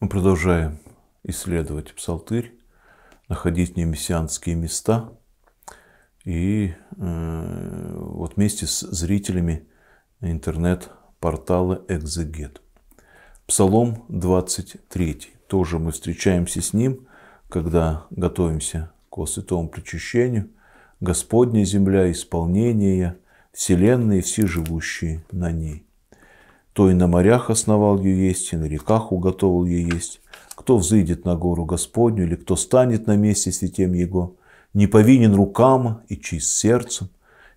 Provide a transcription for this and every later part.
Мы продолжаем исследовать псалтырь, находить немессианские места. И э, вот вместе с зрителями интернет-портала «Экзегет». Псалом 23. Тоже мы встречаемся с ним, когда готовимся к святому причащению. «Господня земля, исполнение, вселенная и все живущие на ней». Кто и на морях основал ее есть, и на реках уготовил ее есть. Кто взыдет на гору Господню, или кто станет на месте святем Его, не повинен рукам и чист сердцем,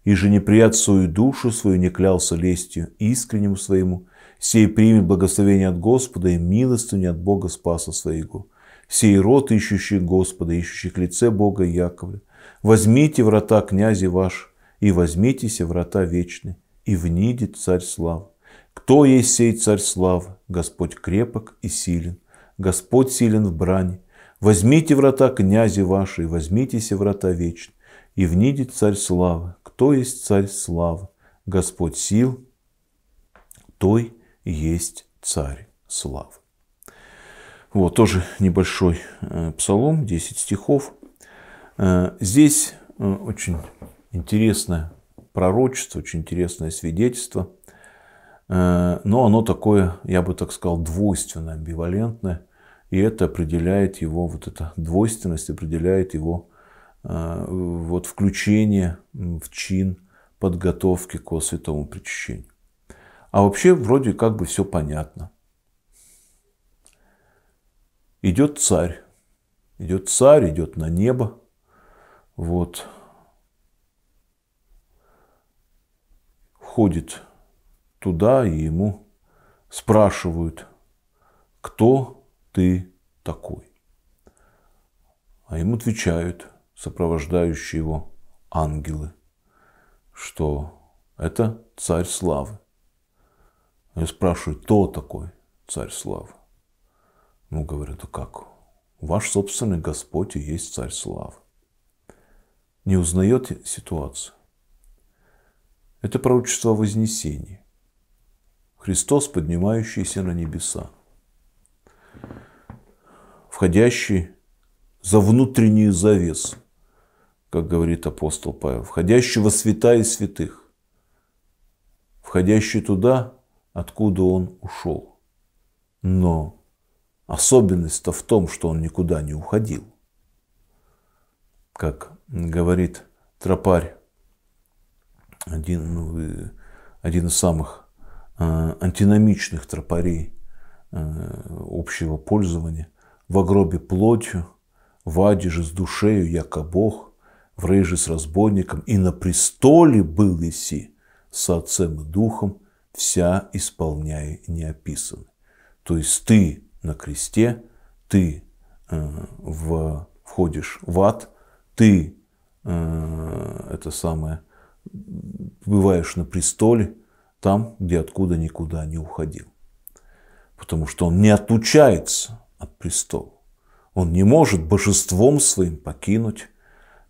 и же свою душу свою не клялся лестью искреннему своему, сей примет благословение от Господа и милостыню от Бога Спаса своего. Сей род, ищущий Господа, ищущих лице Бога Яковля, возьмите врата князи ваш, и возьмитеся врата вечны, и внидит царь слав. Кто есть сей царь славы? Господь крепок и силен. Господь силен в брани. Возьмите врата князи ваши, возьмитесь се врата вечны. И внидит царь славы. Кто есть царь славы? Господь сил, той есть царь славы. Вот тоже небольшой э, псалом, 10 стихов. Э, здесь э, очень интересное пророчество, очень интересное свидетельство – Э, но оно такое, я бы так сказал, двойственное, амбивалентное. И это определяет его, вот эта двойственность определяет его э, вот включение в чин подготовки к святому причащению. А вообще вроде как бы все понятно. Идет царь. Идет царь, идет на небо. Вот. Ходит туда, и ему спрашивают, кто ты такой? А ему отвечают сопровождающие его ангелы, что это царь славы. Я спрашиваю, кто такой царь славы? Ну, говорят, а как? Ваш собственный Господь и есть царь славы. Не узнаете ситуацию? Это пророчество о вознесении. Христос, поднимающийся на небеса, входящий за внутренний завес, как говорит апостол Павел, входящий во святая святых, входящий туда, откуда он ушел. Но особенность-то в том, что он никуда не уходил. Как говорит тропарь, один, ну, э, один из самых Э, антиномичных тропарей э, общего пользования, в огробе плотью, в адиже с душею, яко Бог, в рейже с разбойником, и на престоле был Иси, с Отцем и Духом, вся исполняя неописанное. То есть ты на кресте, ты э, в, входишь в ад, ты э, это самое, бываешь на престоле, там, где откуда никуда не уходил. Потому что он не отлучается от престола. Он не может божеством своим покинуть,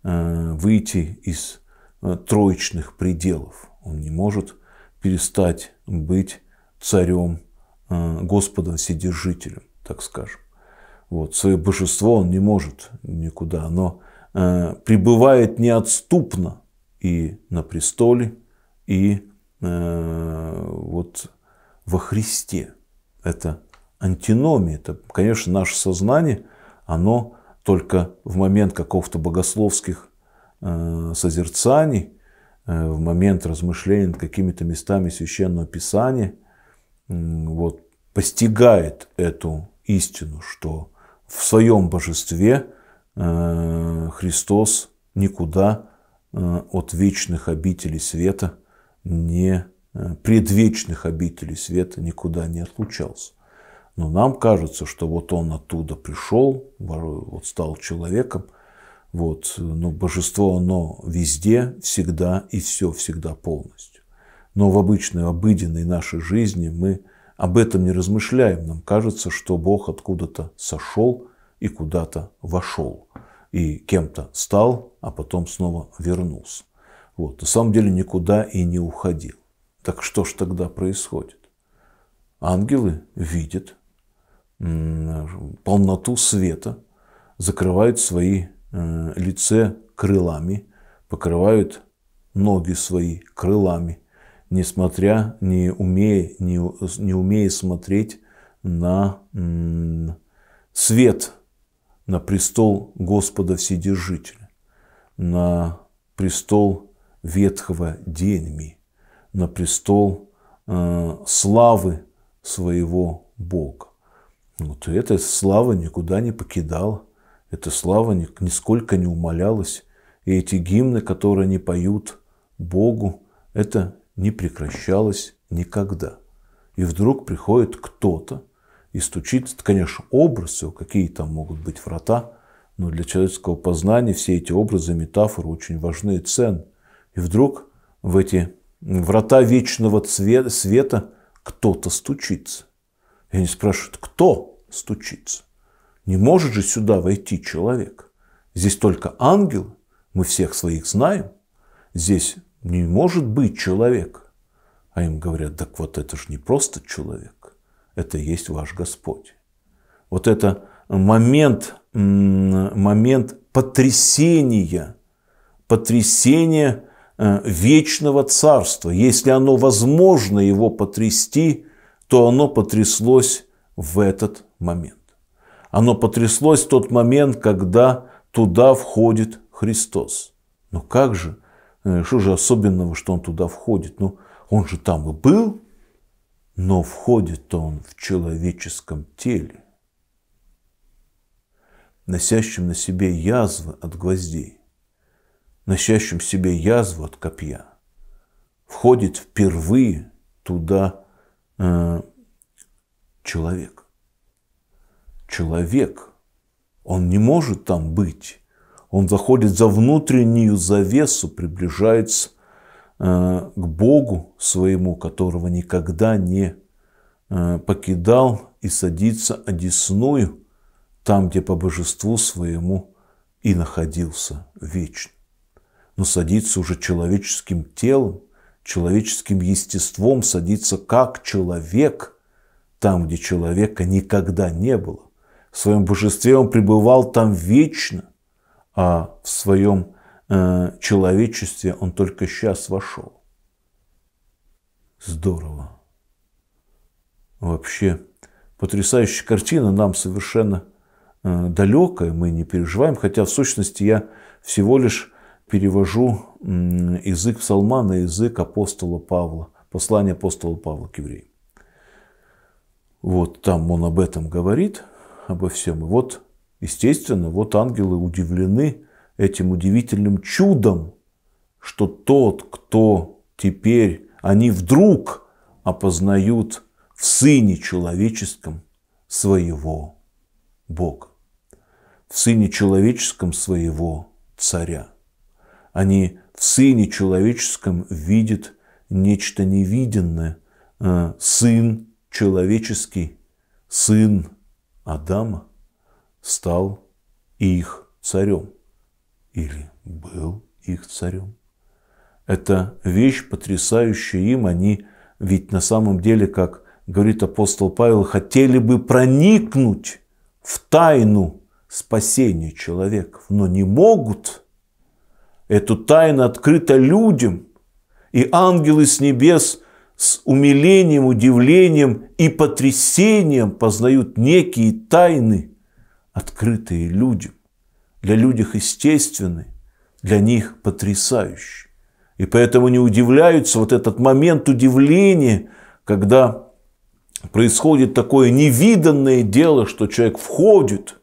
э, выйти из э, троечных пределов. Он не может перестать быть царем, э, Господом, Вседержителем, так скажем. Вот, свое божество он не может никуда. Оно пребывает неотступно и на престоле, и Э, вот во Христе. Это антиномия. Это, конечно, наше сознание, оно только в момент какого-то богословских э, созерцаний, э, в момент размышлений над какими-то местами Священного Писания, вот, постигает эту истину, что в своем божестве Христос никуда от вечных обителей света не э, предвечных обителей света никуда не отлучался. Но нам кажется, что вот он оттуда пришел, вот стал человеком, вот, но ну, божество оно везде, всегда и все всегда полностью. Но в обычной, обыденной нашей жизни мы об этом не размышляем. Нам кажется, что Бог откуда-то сошел и куда-то вошел, и кем-то стал, а потом снова вернулся. Вот. На самом деле никуда и не уходил. Так что ж тогда происходит? Ангелы видят полноту света, закрывают свои э, лице крылами, покрывают ноги свои крылами, несмотря, не умея, не, не умея смотреть на свет, на престол Господа Вседержителя, на престол ветхого деньми на престол э, славы своего Бога. Вот, и эта слава никуда не покидала, эта слава нисколько не умалялась. И эти гимны, которые они поют Богу, это не прекращалось никогда. И вдруг приходит кто-то и стучит, конечно, образы, какие там могут быть врата, но для человеческого познания все эти образы, метафоры очень важны и ценны. И вдруг в эти врата вечного цвета, света кто-то стучится. И они спрашивают, кто стучится? Не может же сюда войти человек. Здесь только ангел, мы всех своих знаем. Здесь не может быть человек. А им говорят, так вот это же не просто человек, это есть ваш Господь. Вот это момент, момент потрясения, потрясения Э, вечного царства. Если оно возможно его потрясти, то оно потряслось в этот момент. Оно потряслось в тот момент, когда туда входит Христос. Но как же, э, что же особенного, что он туда входит? Ну, он же там и был, но входит он в человеческом теле, носящем на себе язвы от гвоздей носящим себе язву от копья, входит впервые туда э, человек. Человек, он не может там быть. Он заходит за внутреннюю завесу, приближается э, к Богу своему, которого никогда не э, покидал, и садится одесную, там, где по божеству своему и находился вечно но садится уже человеческим телом, человеческим естеством, садиться как человек, там, где человека никогда не было. В своем божестве он пребывал там вечно, а в своем э, человечестве он только сейчас вошел. Здорово. Вообще потрясающая картина, нам совершенно э, далекая, мы не переживаем, хотя в сущности я всего лишь перевожу язык псалма на язык апостола Павла, послание апостола Павла к евреям. Вот там он об этом говорит, обо всем. И вот, естественно, вот ангелы удивлены этим удивительным чудом, что тот, кто теперь, они вдруг опознают в Сыне Человеческом своего Бога, в Сыне Человеческом своего Царя они в Сыне Человеческом видят нечто невиденное. Э, сын человеческий, сын Адама стал их царем или был их царем. Это вещь потрясающая им. Они ведь на самом деле, как говорит апостол Павел, хотели бы проникнуть в тайну спасения человека, но не могут – Эту тайну открыта людям, и ангелы с небес с умилением, удивлением и потрясением познают некие тайны, открытые людям. Для людей естественны, для них потрясающие. И поэтому не удивляются вот этот момент удивления, когда происходит такое невиданное дело, что человек входит,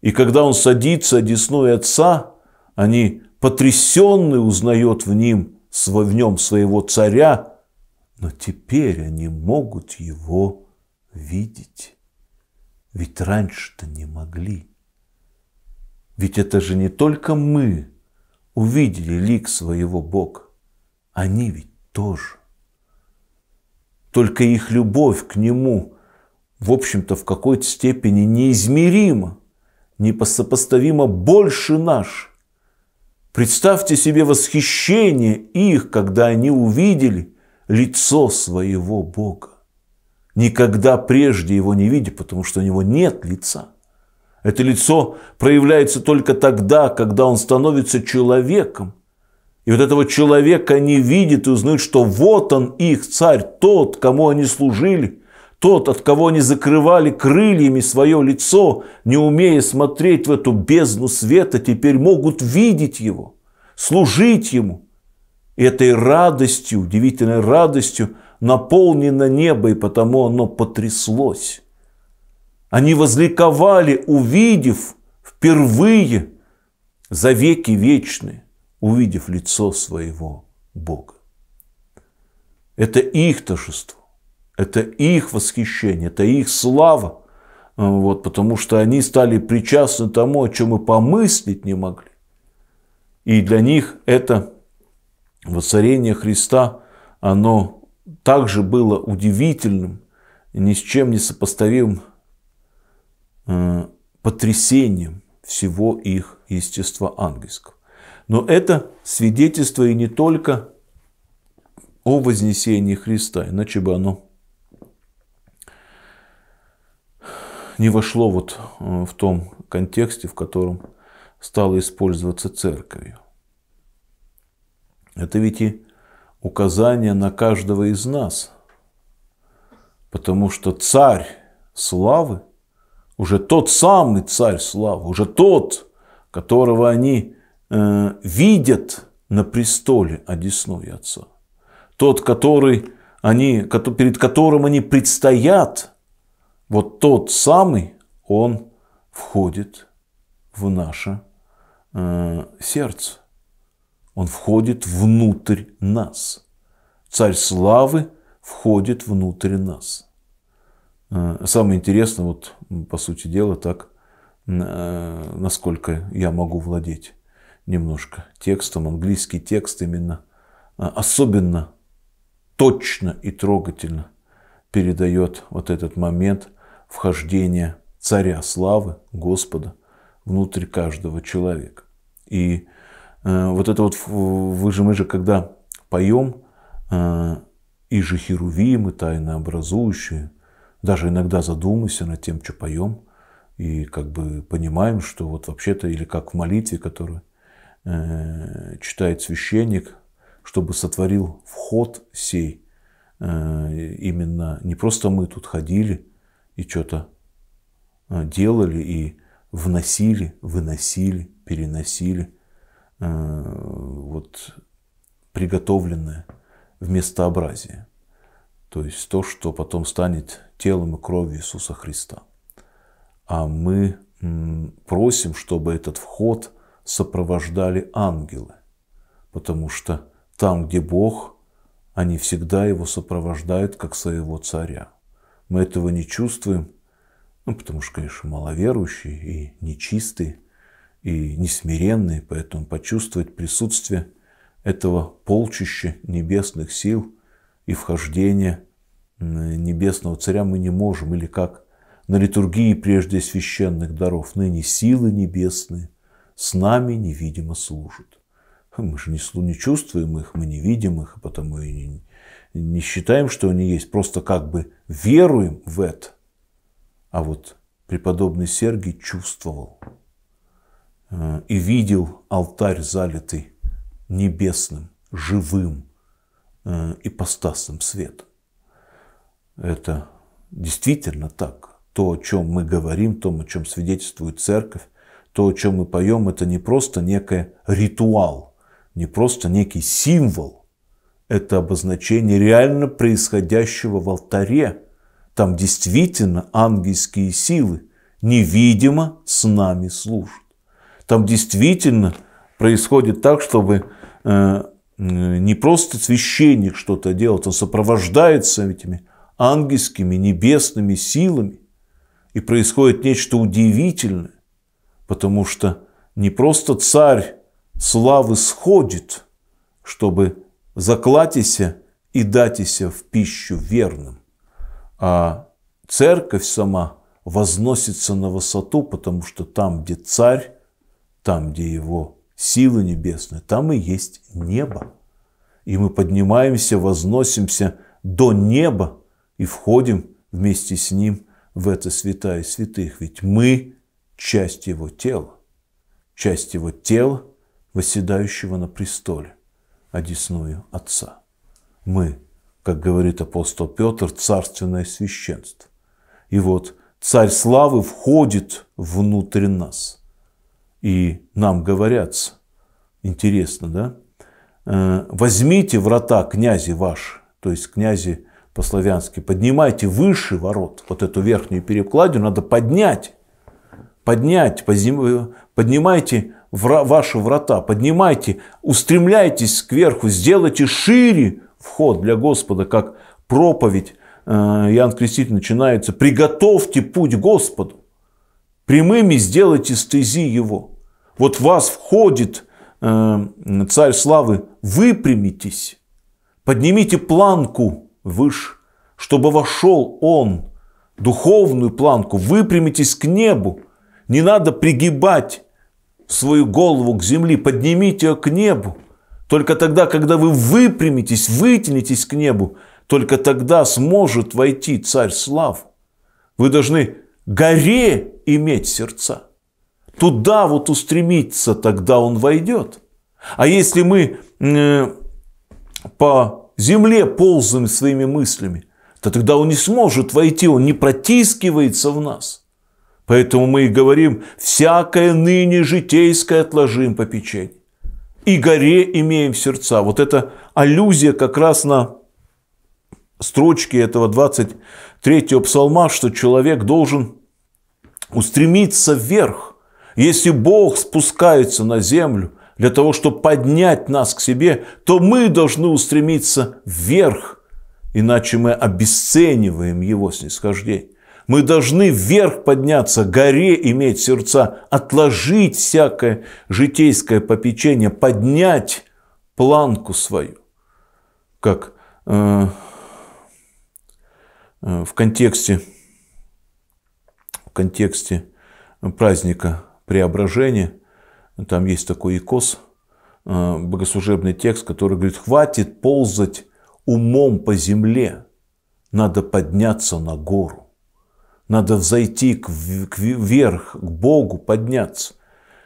и когда он садится одесной отца, они потрясенный узнает в, ним, в нем своего царя, но теперь они могут его видеть. Ведь раньше-то не могли. Ведь это же не только мы увидели лик своего Бога, они ведь тоже. Только их любовь к Нему, в общем-то, в какой-то степени неизмерима, непосопоставимо больше нашей. Представьте себе восхищение их, когда они увидели лицо своего Бога. Никогда прежде его не видя, потому что у него нет лица. Это лицо проявляется только тогда, когда он становится человеком. И вот этого человека они видят и узнают, что вот он их царь, тот, кому они служили, тот, от кого они закрывали крыльями свое лицо, не умея смотреть в эту бездну света, теперь могут видеть его, служить ему. И этой радостью, удивительной радостью, наполнено небо, и потому оно потряслось. Они возликовали, увидев впервые за веки вечные, увидев лицо своего Бога. Это их торжество это их восхищение, это их слава. Э, вот, потому что они стали причастны тому, о чем мы помыслить не могли. И для них это воцарение Христа, оно также было удивительным, ни с чем не сопоставимым э, потрясением всего их естества ангельского. Но это свидетельство и не только о вознесении Христа, иначе бы оно не вошло вот э, в том контексте, в котором стало использоваться церковью. Это ведь и указание на каждого из нас, потому что царь славы, уже тот самый царь славы, уже тот, которого они э, видят на престоле одесную Отца, тот, который они, перед которым они предстоят вот тот самый, он входит в наше э, сердце. Он входит внутрь нас. Царь славы входит внутрь нас. Э, самое интересное, вот по сути дела, так, э, насколько я могу владеть немножко текстом, английский текст именно а, особенно точно и трогательно передает вот этот момент – вхождение Царя Славы, Господа, внутрь каждого человека. И э, вот это вот, вы же, мы же, когда поем, э, и же херувимы, тайно образующие, даже иногда задумайся над тем, что поем, и как бы понимаем, что вот вообще-то, или как в молитве, которую э, читает священник, чтобы сотворил вход сей, э, именно не просто мы тут ходили, и что-то э, делали и вносили, выносили, переносили э, вот приготовленное в образия. То есть то, что потом станет телом и кровью Иисуса Христа. А мы просим, чтобы этот вход сопровождали ангелы, потому что там, где Бог, они всегда его сопровождают как своего царя мы этого не чувствуем, ну, потому что, конечно, маловерующие и нечистые, и несмиренные, поэтому почувствовать присутствие этого полчища небесных сил и вхождение небесного царя мы не можем, или как на литургии прежде священных даров, ныне силы небесные с нами невидимо служат. Мы же не, чувствуем их, мы не видим их, потому и не не считаем, что они есть, просто как бы веруем в это. А вот преподобный Сергий чувствовал э, и видел алтарь, залитый небесным, живым э, ипостасным светом. Это действительно так. То, о чем мы говорим, то, о чем свидетельствует церковь, то, о чем мы поем, это не просто некий ритуал, не просто некий символ, это обозначение реально происходящего в алтаре. Там действительно ангельские силы невидимо с нами служат. Там действительно происходит так, чтобы э, не просто священник что-то делает, он сопровождается этими ангельскими небесными силами. И происходит нечто удивительное, потому что не просто царь славы сходит, чтобы заклатися и датися в пищу верным. А церковь сама возносится на высоту, потому что там, где царь, там, где его силы небесные, там и есть небо. И мы поднимаемся, возносимся до неба и входим вместе с ним в это святая святых. Ведь мы часть его тела, часть его тела, восседающего на престоле одесную Отца. Мы, как говорит апостол Петр, царственное священство. И вот царь славы входит внутрь нас. И нам говорят, интересно, да? «Э, возьмите врата князи ваш, то есть князи по-славянски, поднимайте выше ворот, вот эту верхнюю перекладину надо поднять, поднять, э, поднимайте вра ваши врата, поднимайте, устремляйтесь кверху, сделайте шире вход для Господа, как проповедь э, Иоанн Креститель начинается, приготовьте путь Господу, прямыми сделайте стези его. Вот вас входит э, царь славы, выпрямитесь, поднимите планку выше, чтобы вошел он, духовную планку, выпрямитесь к небу, не надо пригибать свою голову к земли, поднимите ее к небу. Только тогда, когда вы выпрямитесь, вытянетесь к небу, только тогда сможет войти царь слав. Вы должны горе иметь сердца. Туда вот устремиться, тогда он войдет. А если мы э, по земле ползаем своими мыслями, то тогда он не сможет войти, он не протискивается в нас. Поэтому мы и говорим, всякое ныне житейское отложим по печень. И горе имеем в сердца. Вот это аллюзия как раз на строчке этого 23-го псалма, что человек должен устремиться вверх. Если Бог спускается на землю для того, чтобы поднять нас к себе, то мы должны устремиться вверх, иначе мы обесцениваем его снисхождение. Мы должны вверх подняться, горе иметь сердца, отложить всякое житейское попечение, поднять планку свою. Как э, э, в контексте, в контексте праздника преображения, там есть такой икос, э, богослужебный текст, который говорит, хватит ползать умом по земле, надо подняться на гору. Надо взойти к, к, вверх, к Богу, подняться.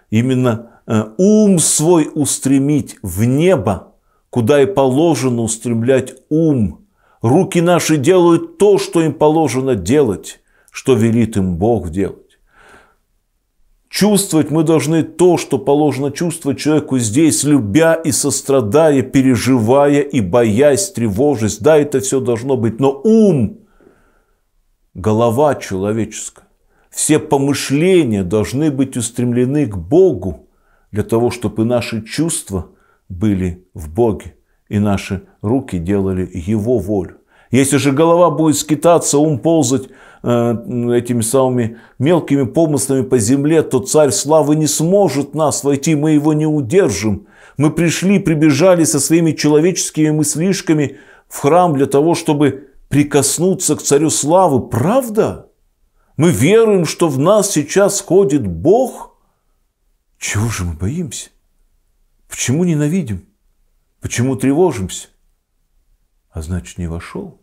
Именно э, ум свой устремить в небо, куда и положено устремлять ум. Руки наши делают то, что им положено делать, что велит им Бог делать. Чувствовать мы должны то, что положено чувствовать человеку здесь, любя и сострадая, переживая и боясь, тревожись. Да, это все должно быть, но ум – голова человеческая, все помышления должны быть устремлены к Богу, для того, чтобы и наши чувства были в Боге, и наши руки делали Его волю. Если же голова будет скитаться, ум ползать э, этими самыми мелкими помыслами по земле, то царь славы не сможет нас войти, мы его не удержим. Мы пришли, прибежали со своими человеческими мыслишками в храм для того, чтобы прикоснуться к царю славы, правда? Мы веруем, что в нас сейчас ходит Бог. Чего же мы боимся? Почему ненавидим? Почему тревожимся? А значит, не вошел?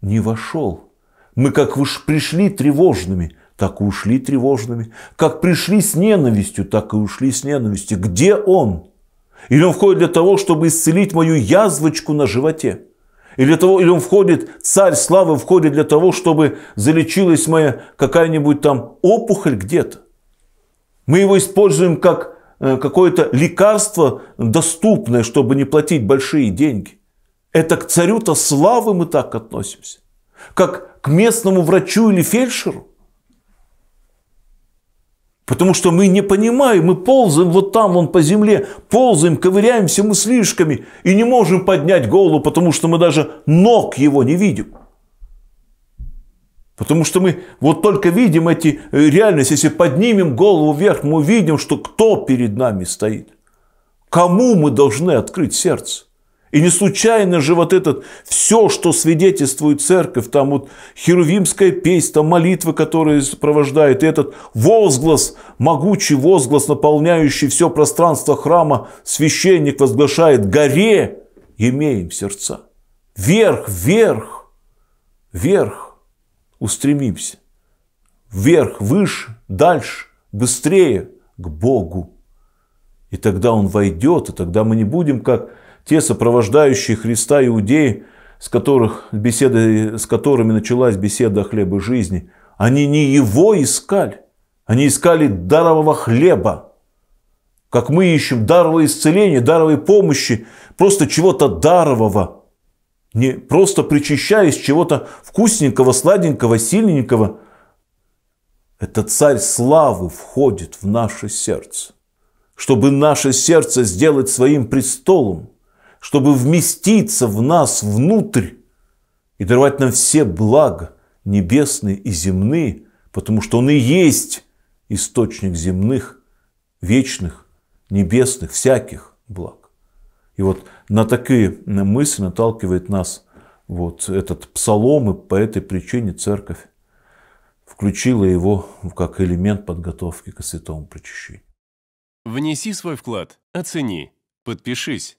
Не вошел. Мы как уж пришли тревожными, так и ушли тревожными. Как пришли с ненавистью, так и ушли с ненавистью. Где он? Или он входит для того, чтобы исцелить мою язвочку на животе? И для того, или он входит, царь славы входит для того, чтобы залечилась моя какая-нибудь там опухоль где-то. Мы его используем как э, какое-то лекарство доступное, чтобы не платить большие деньги. Это к царю-то славы мы так относимся. Как к местному врачу или фельдшеру. Потому что мы не понимаем, мы ползаем вот там, вон по земле, ползаем, ковыряемся мыслишками и не можем поднять голову, потому что мы даже ног его не видим. Потому что мы вот только видим эти э, реальности. Если поднимем голову вверх, мы увидим, что кто перед нами стоит. Кому мы должны открыть сердце? И не случайно же вот этот, все, что свидетельствует церковь, там вот херувимская песня, там молитвы, которые сопровождает, и этот возглас, могучий возглас, наполняющий все пространство храма, священник возглашает «Горе имеем сердца». Вверх, вверх, вверх устремимся. Вверх, выше, дальше, быстрее к Богу. И тогда Он войдет, и тогда мы не будем как те сопровождающие Христа иудеи, с, которых, беседы, с которыми началась беседа о хлебе жизни, они не его искали, они искали дарового хлеба, как мы ищем даровое исцеление, даровой помощи, просто чего-то дарового, не просто причащаясь чего-то вкусненького, сладенького, сильненького. Это царь славы входит в наше сердце, чтобы наше сердце сделать своим престолом – чтобы вместиться в нас внутрь и даровать нам все блага небесные и земные, потому что Он и есть источник земных, вечных, небесных, всяких благ. И вот на такие мысли наталкивает нас вот этот псалом, и по этой причине церковь включила его как элемент подготовки к святому причащению. Внеси свой вклад, оцени, подпишись